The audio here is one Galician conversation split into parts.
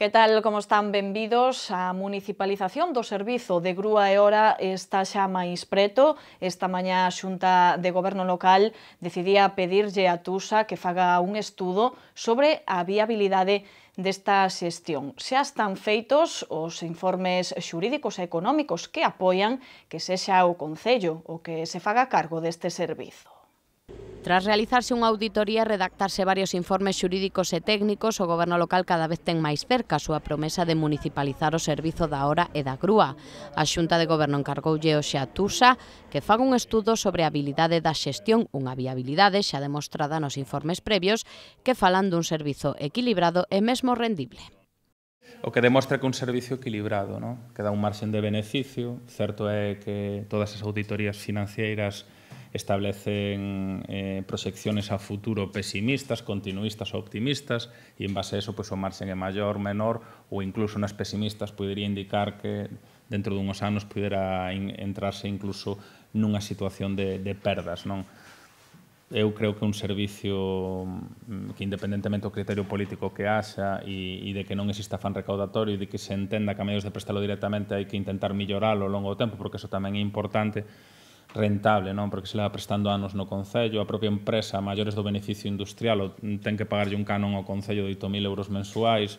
Que tal como están benvidos a municipalización do servizo de grúa e hora está xa máis preto. Esta mañá a Xunta de Goberno Local decidía pedirlle a Tusa que faga un estudo sobre a viabilidade desta xestión. Xa están feitos os informes xurídicos e económicos que apoian que sexa o Concello o que se faga cargo deste servizo. Tras realizarse unha auditoría e redactarse varios informes xurídicos e técnicos, o goberno local cada vez ten máis cerca a súa promesa de municipalizar o servizo da hora e da grúa. A Xunta de Goberno encargoulle hoxe xa Tusa que faga un estudo sobre a habilidade da xestión, unha viabilidade xa demostrada nos informes previos que falan dun servizo equilibrado e mesmo rendible. O que demostra que un servicio equilibrado, ¿no? que dá un marxen de beneficio, certo é que todas as auditorías financeiras establecen eh, proxecciones a futuro pesimistas, continuistas ou optimistas, e en base a eso pues, pois, o marxen é maior, menor, ou incluso nas pesimistas podería indicar que dentro dunhos anos pudera in, entrarse incluso nunha situación de, de perdas, non? eu creo que un servicio mm, que independentemente do criterio político que haxa e, e de que non exista fan recaudatorio e de que se entenda que a medios de prestalo directamente hai que intentar milloralo ao longo do tempo, porque eso tamén é importante, rentable, non? Porque se leva prestando anos no Concello, a propia empresa, a maiores do beneficio industrial, ten que pagarlle un canon ao Concello de 8.000 euros mensuais,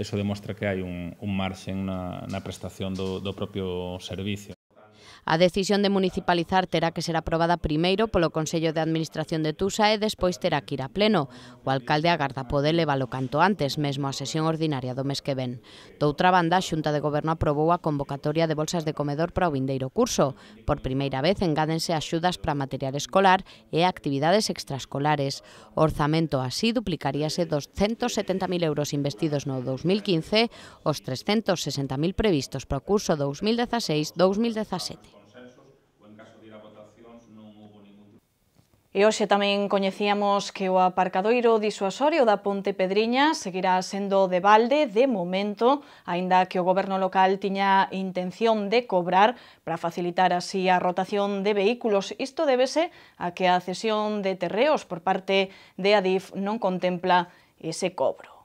eso demostra que hai un, un marxen na, na prestación do, do propio servicio. A decisión de municipalizar terá que ser aprobada primeiro polo Consello de Administración de Tusa e despois terá que ir a pleno. O alcalde agarda poder leválo canto antes, mesmo a sesión ordinaria do mes que ven. Doutra banda, a Xunta de Goberno aprobou a convocatoria de bolsas de comedor para o vindeiro curso. Por primeira vez engádense axudas para material escolar e actividades extraescolares. O orzamento así duplicaríase dos 170.000 euros investidos no 2015 os 360.000 previstos para o curso 2016-2017. E hoxe tamén coñecíamos que o aparcadoiro disuasorio da Ponte Pedriña seguirá sendo de balde de momento, aínda que o goberno local tiña intención de cobrar para facilitar así a rotación de vehículos. Isto débese a que a cesión de terreos por parte de Adif non contempla ese cobro.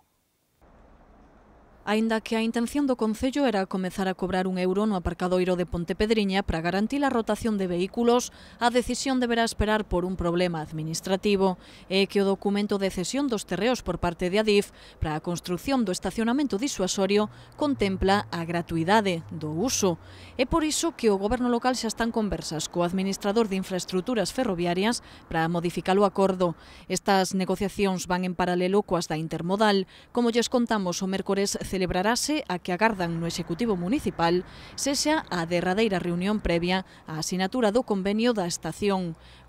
Ainda que a intención do Concello era comezar a cobrar un euro no aparcadoiro de Pontepedriña para garantir a rotación de vehículos, a decisión deberá esperar por un problema administrativo e que o documento de cesión dos terreos por parte de Adif para a construción do estacionamento disuasorio contempla a gratuidade do uso. É por iso que o goberno local xa están conversas co administrador de infraestructuras ferroviarias para modificar o acordo. Estas negociacións van en paralelo coas da intermodal, como lles contamos o mércores celebrarase a que agardan no Executivo Municipal sexa a derradeira reunión previa á asinatura do convenio da estación.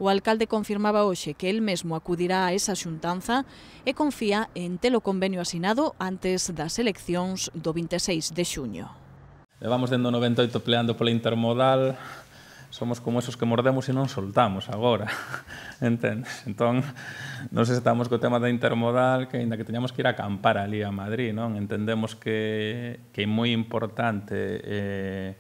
O alcalde confirmaba hoxe que el mesmo acudirá a esa xuntanza e confía en telo convenio asinado antes das eleccións do 26 de xuño. Levamos dentro 98 peleando pola intermodal, somos como esos que mordemos y nos soltamos Entonces, no sé nos estamos el tema de intermodal, que teníamos que teñamos que ir a acampar ali a Madrid, ¿no? Entendemos que, es muy importante eh,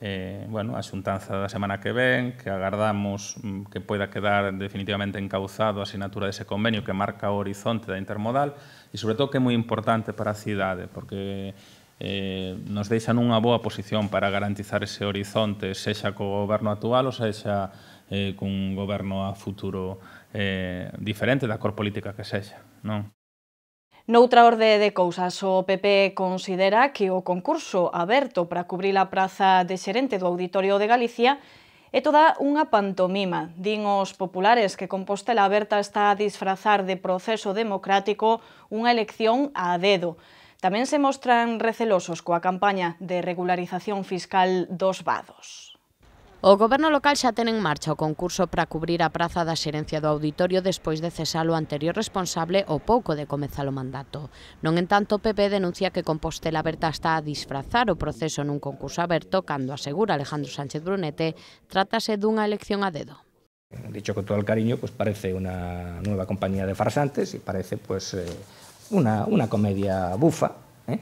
eh, bueno, a xuntanza da semana que ven, que agardamos mm, que pueda quedar definitivamente encauzado asignatura de ese convenio que marca o horizonte da intermodal, y, sobre todo que es muy importante para Ciudades, porque eh, nos deixan unha boa posición para garantizar ese horizonte, sexa co goberno actual ou sexa eh, cun goberno a futuro eh, diferente da cor política que sexa. Non? Noutra orde de cousas, o PP considera que o concurso aberto para cubrir a praza de xerente do Auditorio de Galicia é toda unha pantomima. Din os populares que Compostela Aberta está a disfrazar de proceso democrático unha elección a dedo. Tamén se mostran recelosos coa campaña de regularización fiscal dos vados. O goberno local xa ten en marcha o concurso para cubrir a praza da xerencia do auditorio despois de cesar o anterior responsable o pouco de comezar o mandato. Non entanto, o PP denuncia que Compostela Berta está a disfrazar o proceso nun concurso aberto cando asegura Alejandro Sánchez Brunete trátase dunha elección a dedo. Dicho con todo o cariño, pues parece unha nova compañía de farsantes e parece pues eh, una, una comedia bufa ¿eh?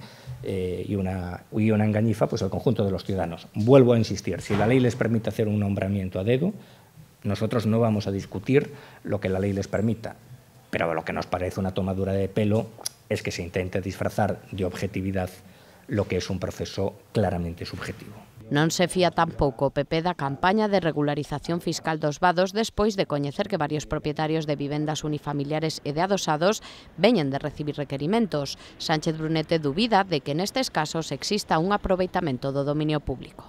Eh, y, una, una engañifa pues, el conjunto de los ciudadanos. Vuelvo a insistir, si la ley les permite hacer un nombramiento a dedo, nosotros no vamos a discutir lo que la ley les permita, pero lo que nos parece una tomadura de pelo es que se intente disfrazar de objetividad lo que es un proceso claramente subjetivo. Non se fía tampouco o PP da campaña de regularización fiscal dos vados despois de coñecer que varios propietarios de vivendas unifamiliares e de adosados veñen de recibir requerimentos. Sánchez Brunete dubida de que nestes casos exista un aproveitamento do dominio público.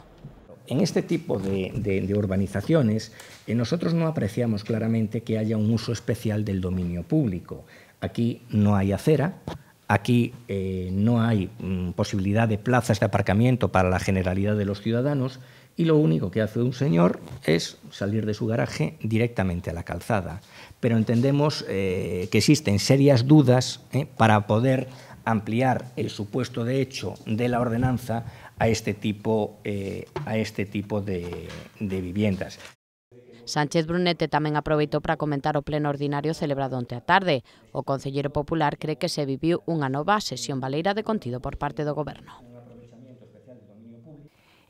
En este tipo de, de, de urbanizaciones, eh, nosotros no apreciamos claramente que haya un uso especial del dominio público. Aquí no hay acera, Aquí eh, no hay mm, posibilidad de plazas de aparcamiento para la generalidad de los ciudadanos y lo único que hace un señor es salir de su garaje directamente a la calzada. Pero entendemos eh, que existen serias dudas eh, para poder ampliar el supuesto de hecho de la ordenanza a este tipo, a este tipo de, viviendas. Sánchez Brunete tamén aproveitou para comentar o pleno ordinario celebrado onte a tarde. O Concelleiro Popular cree que se viviu unha nova sesión valeira de contido por parte do Goberno.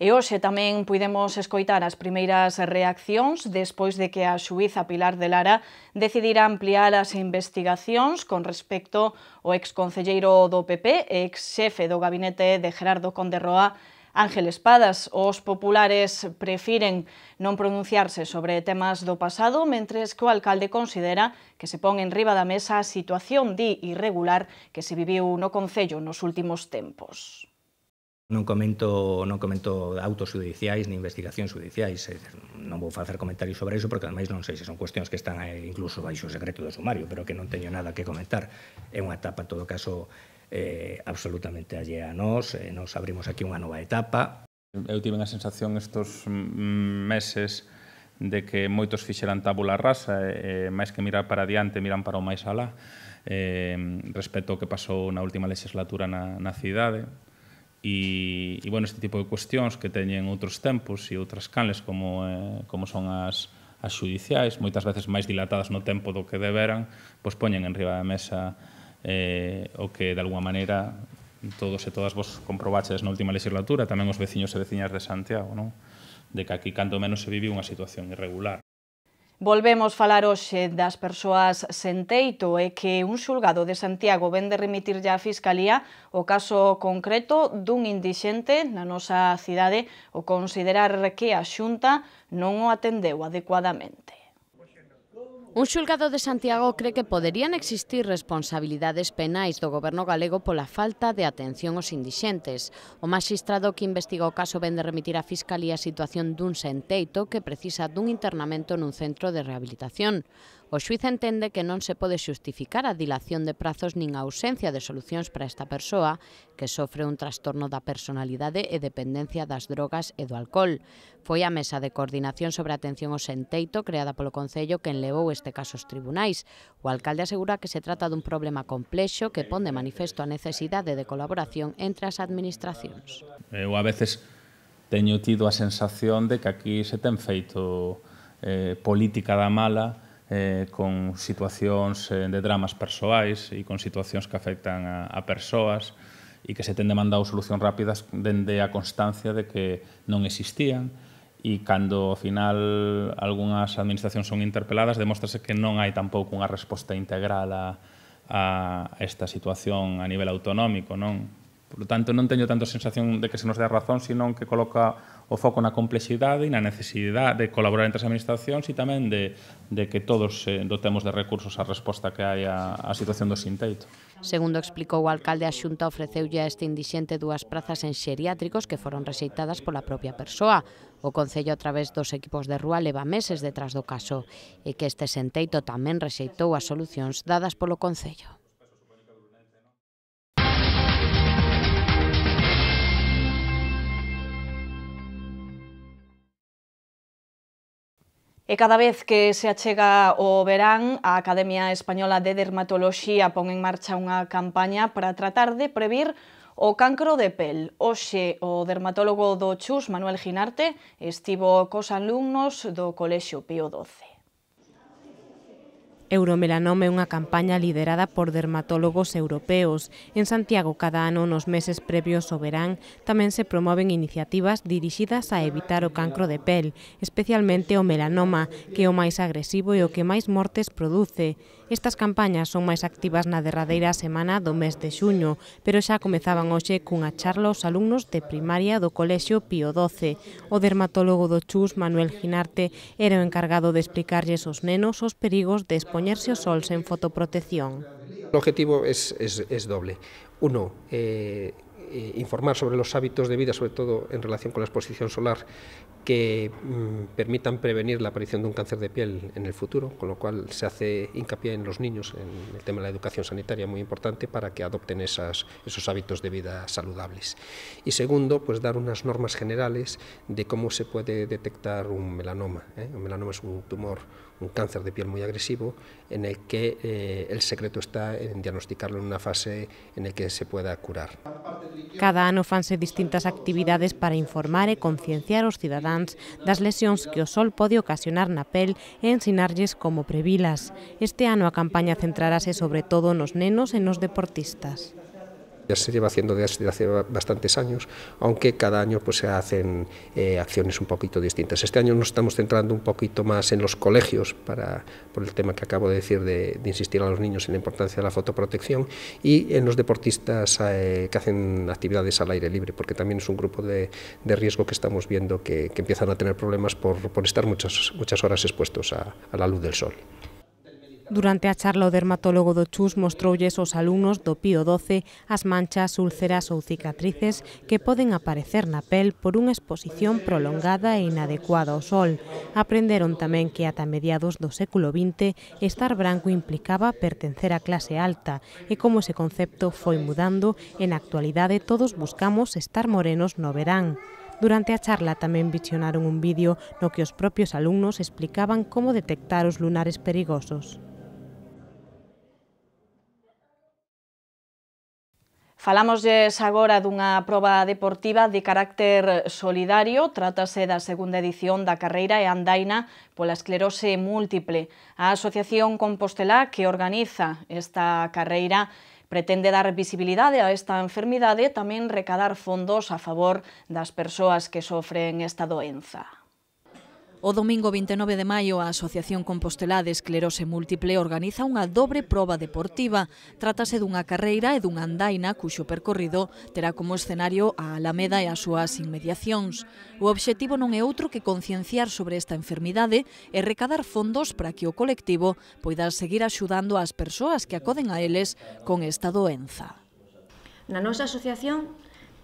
E hoxe tamén puidemos escoitar as primeiras reaccións despois de que a xuiza Pilar de Lara decidira ampliar as investigacións con respecto ao exconcelleiro do PP e ex xefe do gabinete de Gerardo Conde Roa, Ángel Espadas, os populares prefiren non pronunciarse sobre temas do pasado, mentres que o alcalde considera que se pon en riba da mesa a situación di irregular que se viviu no Concello nos últimos tempos. Non comento, non comento autos judiciais ni investigacións judiciais, non vou facer comentarios sobre iso porque ademais non sei se son cuestións que están eh, incluso baixo o secreto do sumario, pero que non teño nada que comentar. É unha etapa en todo caso eh, absolutamente allea a nós, eh, nos abrimos aquí unha nova etapa. Eu tive a sensación estos meses de que moitos fixeran tabula rasa, eh, máis que mirar para diante, miran para o máis alá, eh, respecto ao que pasou na última legislatura na, na cidade, e, e bueno, este tipo de cuestións que teñen outros tempos e outras canles como, eh, como son as, as judiciais, moitas veces máis dilatadas no tempo do que deberan, pois poñen en riba da mesa eh, o que de alguna maneira todos e todas vos comprobaches na última legislatura, tamén os veciños e veciñas de Santiago, non? de que aquí cando menos se vive unha situación irregular. Volvemos falar hoxe das persoas sen teito e que un xulgado de Santiago ven de remitir a Fiscalía o caso concreto dun indixente na nosa cidade o considerar que a xunta non o atendeu adecuadamente. Un xulgado de Santiago cree que poderían existir responsabilidades penais do goberno galego pola falta de atención aos indixentes. O magistrado que investiga o caso vende remitir á Fiscalía a situación dun senteito que precisa dun internamento nun centro de rehabilitación. O xuiz entende que non se pode xustificar a dilación de prazos nin a ausencia de solucións para esta persoa que sofre un trastorno da personalidade e dependencia das drogas e do alcohol. Foi a mesa de coordinación sobre atención ao senteito creada polo Concello que enlevou este neste caso os tribunais. O alcalde asegura que se trata dun problema complexo que pon de manifesto a necesidade de colaboración entre as administracións. Eu a veces teño tido a sensación de que aquí se ten feito eh, política da mala eh, con situacións eh, de dramas persoais e con situacións que afectan a, a persoas e que se ten demandado solucións rápidas dende a constancia de que non existían e cando ao final algunhas administracións son interpeladas demóstrase que non hai tampouco unha resposta integral a, a esta situación a nivel autonómico, non? Por tanto, non teño tanto sensación de que se nos dé razón, senón que coloca o foco na complexidade e na necesidade de colaborar entre as administracións e tamén de, de que todos eh, dotemos de recursos a resposta que hai a, a situación do sinteito. Segundo explicou o alcalde, a Xunta ofreceulle a este indixente dúas prazas en xeriátricos que foron rexeitadas pola propia persoa. O Concello a través dos equipos de rúa leva meses detrás do caso e que este senteito tamén rexeitou as solucións dadas polo Concello. E cada vez que se achega o verán, a Academia Española de Dermatoloxía pon en marcha unha campaña para tratar de prever O cancro de pel. Oxe, o dermatólogo do Chus, Manuel Ginarte, estivo cos alumnos do Colexio Pío XII. Euromelanoma é unha campaña liderada por dermatólogos europeos. En Santiago, cada ano, nos meses previos ao verán, tamén se promoven iniciativas dirixidas a evitar o cancro de pel, especialmente o melanoma, que é o máis agresivo e o que máis mortes produce. Estas campañas son máis activas na derradeira semana do mes de xuño, pero xa comezaban hoxe cunha charla aos alumnos de primaria do Colexio Pío XII. O dermatólogo do Chus, Manuel Ginarte, era o encargado de explicarlles aos nenos os perigos de ponerse o sol en fotoprotección. El objetivo es, doble. Uno, eh, eh, informar sobre los hábitos de vida, sobre todo en relación con la exposición solar, que mm, permitan prevenir la aparición de un cáncer de piel en el futuro, con lo cual se hace hincapié en los niños, en el tema de la educación sanitaria muy importante para que adopten esos hábitos de vida saludables. Y segundo, pues dar unas normas generales de cómo se puede detectar un melanoma. ¿eh? Un melanoma es un tumor un cáncer de piel muy agresivo, en el que eh, el secreto está en diagnosticarlo en una fase en el que se pueda curar. Cada ano fanse distintas actividades para informar e concienciar os cidadáns das lesións que o sol pode ocasionar na pel e ensinarlles como previlas. Este ano a campaña centrarase sobre todo nos nenos e nos deportistas. Ya se lleva haciendo desde hace bastantes años, aunque cada año pues, se hacen eh, acciones un poquito distintas. Este año nos estamos centrando un poquito más en los colegios, para, por el tema que acabo de decir, de, insistir a los niños en la importancia de la fotoprotección, y en los deportistas eh, que hacen actividades al aire libre, porque también es un grupo de, riesgo que estamos viendo que, empiezan a tener problemas por, por estar muchas, muchas horas expuestos a la luz del sol. Durante a charla o dermatólogo do Chus mostroulles aos alumnos do Pío 12 as manchas, úlceras ou cicatrices que poden aparecer na pel por unha exposición prolongada e inadecuada ao sol. Aprenderon tamén que ata mediados do século XX estar branco implicaba pertencer á clase alta e como ese concepto foi mudando, en actualidade todos buscamos estar morenos no verán. Durante a charla tamén visionaron un vídeo no que os propios alumnos explicaban como detectar os lunares perigosos. Falámoslles agora dunha proba deportiva de carácter solidario, trátase da segunda edición da carreira e andaina pola esclerose múltiple. A Asociación Compostela que organiza esta carreira pretende dar visibilidade a esta enfermidade e tamén recadar fondos a favor das persoas que sofren esta doenza. O domingo 29 de maio, a Asociación Compostelá de Esclerose Múltiple organiza unha dobre proba deportiva. Trátase dunha carreira e dunha andaina cuxo percorrido terá como escenario a Alameda e as súas inmediacións. O obxectivo non é outro que concienciar sobre esta enfermidade e recadar fondos para que o colectivo poida seguir axudando ás persoas que acoden a eles con esta doenza. Na nosa asociación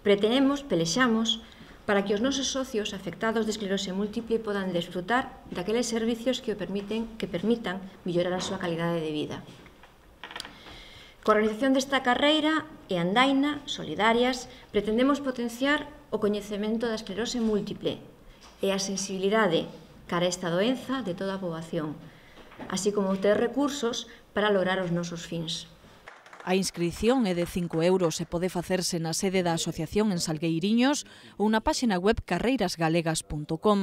pretendemos, pelexamos, para que os nosos socios afectados de esclerose múltiple podan desfrutar daqueles servicios que o permiten que permitan mellorar a súa calidade de vida. Coa organización desta carreira e andaina, solidarias, pretendemos potenciar o coñecemento da esclerose múltiple e a sensibilidade cara a esta doenza de toda a poboación, así como ter recursos para lograr os nosos fins. A inscripción é de 5 euros e pode facerse na sede da asociación en Salgueiriños ou na páxina web carreirasgalegas.com.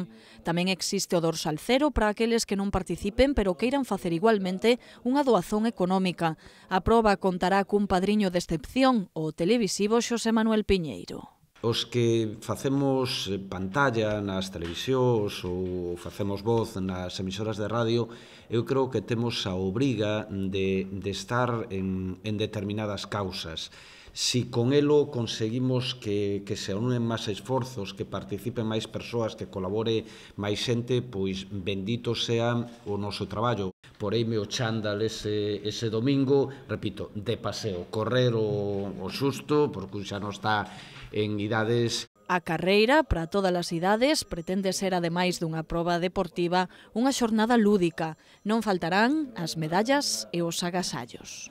Tamén existe o dorsal cero para aqueles que non participen pero queiran facer igualmente unha doazón económica. A proba contará cun padriño de excepción, o televisivo Xosé Manuel Piñeiro os que facemos eh, pantalla nas televisións ou facemos voz nas emisoras de radio, eu creo que temos a obriga de, de estar en, en determinadas causas. Si con elo conseguimos que, que se unen máis esforzos, que participen máis persoas, que colabore máis xente, pois bendito sea o noso traballo. Poreime o chándal ese, ese domingo, repito, de paseo, correr o, o susto, porque xa non está en idades A carreira para todas as idades pretende ser ademais dunha proba deportiva unha xornada lúdica. Non faltarán as medallas e os agasallos.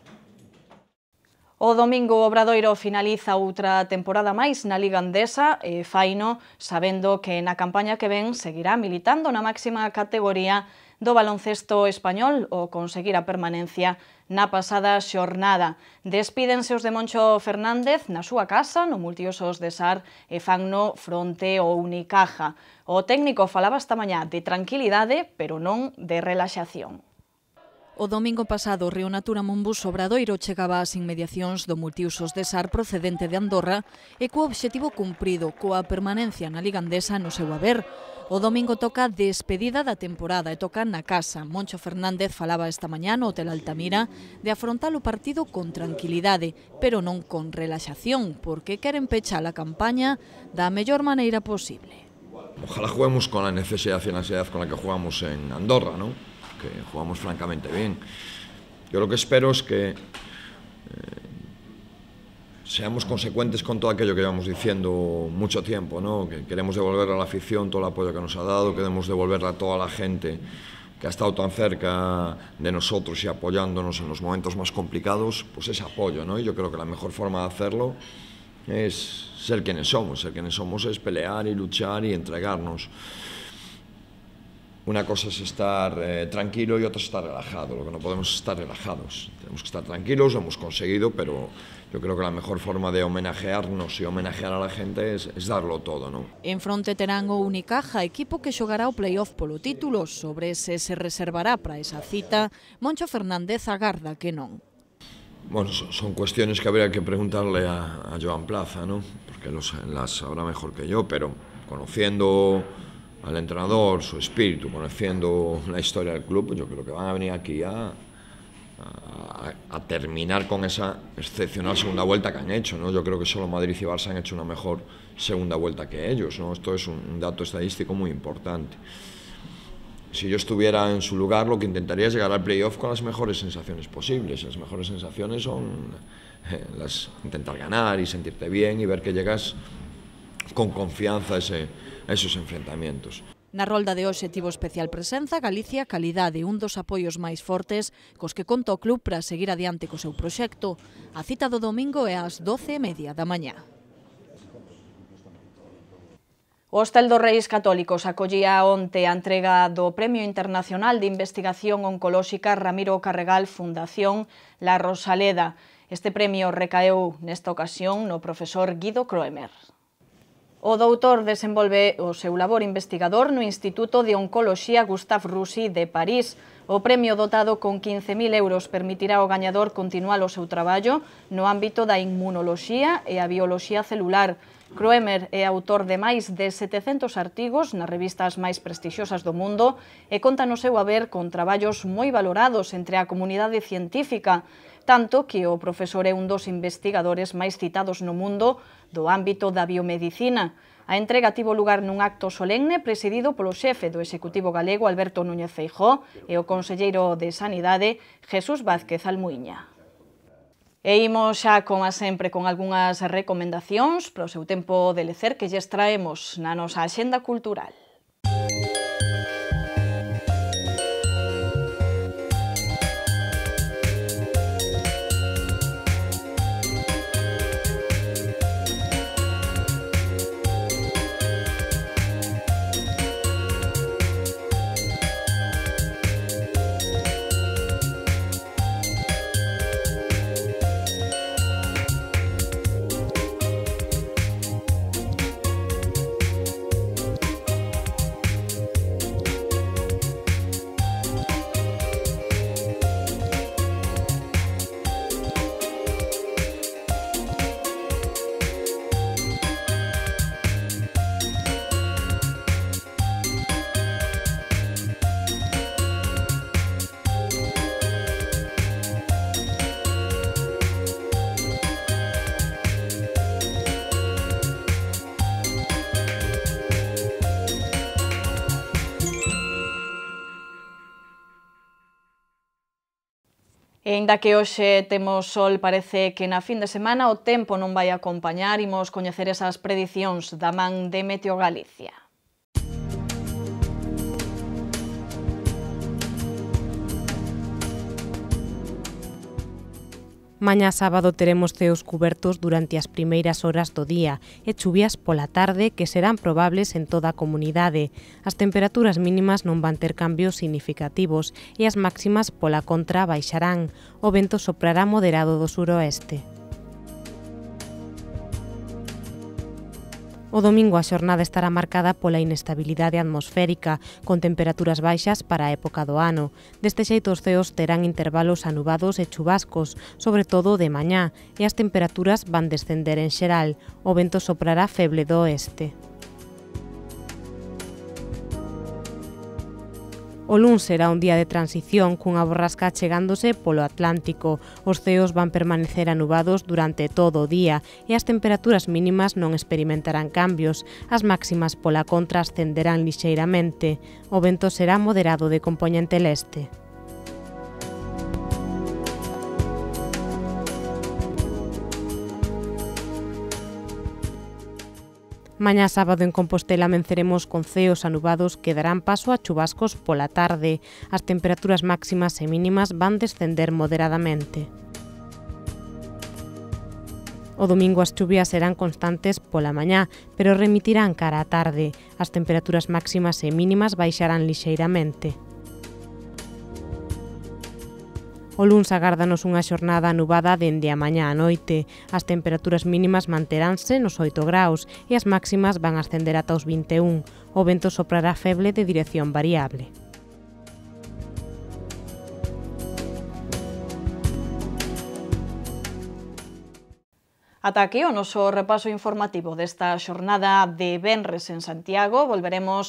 O domingo o Obradoiro finaliza outra temporada máis na Liga Andesa e faino sabendo que na campaña que ven seguirá militando na máxima categoría do baloncesto español ou conseguir a permanencia na pasada xornada. Despídense os de Moncho Fernández na súa casa, no multiusos de Sar e Fagno fronte ou Unicaja. O técnico falaba esta mañá de tranquilidade, pero non de relaxación. O domingo pasado, Río Natura Mombus Obradoiro chegaba ás inmediacións do multiusos de SAR procedente de Andorra e co obxectivo cumprido coa permanencia na Liga no seu haber. O domingo toca despedida da temporada e toca na casa. Moncho Fernández falaba esta mañá no Hotel Altamira de afrontar o partido con tranquilidade, pero non con relaxación, porque queren pechar a campaña da mellor maneira posible. Ojalá juguemos con la necesidad y la ansiedad con la que jugamos en Andorra, ¿no? que jugamos francamente bien. Yo lo que espero es que eh, seamos consecuentes con todo aquello que llevamos diciendo mucho tiempo, ¿no? que queremos devolver a la afición todo el apoyo que nos ha dado, queremos devolverle a toda la gente que ha estado tan cerca de nosotros y apoyándonos en los momentos más complicados, pues ese apoyo, ¿no? Y yo creo que la mejor forma de hacerlo es ser quienes somos, ser quienes somos es pelear y luchar y entregarnos una cosa es estar eh, tranquilo y otra es estar relajado. Lo que no podemos es estar relajados. Tenemos que estar tranquilos, lo hemos conseguido, pero yo creo que la mejor forma de homenajearnos y homenajear a la gente es, darlo todo. ¿no? en terán o Unicaja, equipo que jugará o playoff por los títulos... Sobre ese se reservará para esa cita Moncho Fernández agarda que no. Bueno, son cuestiones que habría que preguntarle a, Joan Plaza, ¿no? Porque los, las sabrá mejor que yo, pero conociendo al entrenador, su espíritu, conociendo la historia del club, yo creo que van a venir aquí a, a, terminar con esa excepcional segunda vuelta que han hecho. ¿no? Yo creo que solo Madrid y Barça han hecho una mejor segunda vuelta que ellos. ¿no? Esto es un, dato estadístico muy importante. Si yo estuviera en su lugar, lo que intentaría es llegar al playoff con las mejores sensaciones posibles. Las mejores sensaciones son eh, las intentar ganar y sentirte bien y ver que llegas con confianza a ese, esos enfrentamientos. Na rolda de hoxe tivo especial presenza Galicia Calidade, un dos apoios máis fortes cos que conta o club para seguir adiante co seu proxecto. A cita do domingo é ás 12.30 da mañá. O Hostel dos Reis Católicos acollía onte a entrega do Premio Internacional de Investigación Oncolóxica Ramiro Carregal Fundación La Rosaleda. Este premio recaeu nesta ocasión no profesor Guido Croemer. O doutor desenvolve o seu labor investigador no Instituto de Oncología Gustave Roussy de París. O premio dotado con 15.000 euros permitirá ao gañador continuar o seu traballo no ámbito da inmunoloxía e a bioloxía celular. Kroemer é autor de máis de 700 artigos nas revistas máis prestixiosas do mundo e conta no seu haber con traballos moi valorados entre a comunidade científica tanto que o profesor é un dos investigadores máis citados no mundo do ámbito da biomedicina. A entrega tivo lugar nun acto solemne presidido polo xefe do Executivo Galego Alberto Núñez Feijó e o conselleiro de Sanidade Jesús Vázquez Almuiña. E imos xa, como sempre, con algunhas recomendacións para o seu tempo de lecer que lles traemos na nosa Axenda Cultural. E ainda que hoxe temos sol, parece que na fin de semana o tempo non vai acompañar, imos coñecer esas predicións da man de Meteo Galicia. Mañá sábado teremos ceos cubertos durante as primeiras horas do día e chuvias pola tarde que serán probables en toda a comunidade. As temperaturas mínimas non van ter cambios significativos e as máximas pola contra baixarán. O vento soprará moderado do suroeste. O domingo a xornada estará marcada pola inestabilidade atmosférica, con temperaturas baixas para a época do ano. Deste xeito os ceos terán intervalos anubados e chubascos, sobre todo de mañá, e as temperaturas van descender en xeral. O vento soprará feble do oeste. O luns será un día de transición cunha borrasca chegándose polo Atlántico. Os ceos van permanecer anubados durante todo o día e as temperaturas mínimas non experimentarán cambios. As máximas pola contra ascenderán lixeiramente. O vento será moderado de componente leste. Mañá sábado en Compostela menceremos con ceos anubados que darán paso a chubascos pola tarde. As temperaturas máximas e mínimas van descender moderadamente. O domingo as chuvias serán constantes pola mañá, pero remitirán cara á tarde. As temperaturas máximas e mínimas baixarán lixeiramente. O luns agárdanos unha xornada anubada dende a mañá a noite. As temperaturas mínimas manteránse nos 8 graus e as máximas van ascender ata os 21. O vento soprará feble de dirección variable. Ata aquí o noso repaso informativo desta xornada de Benres en Santiago. Volveremos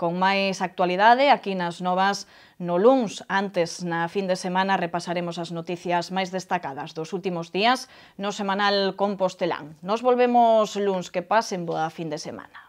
con máis actualidade aquí nas novas no luns. Antes, na fin de semana, repasaremos as noticias máis destacadas dos últimos días no semanal Compostelán. Nos volvemos luns. Que pasen boa fin de semana.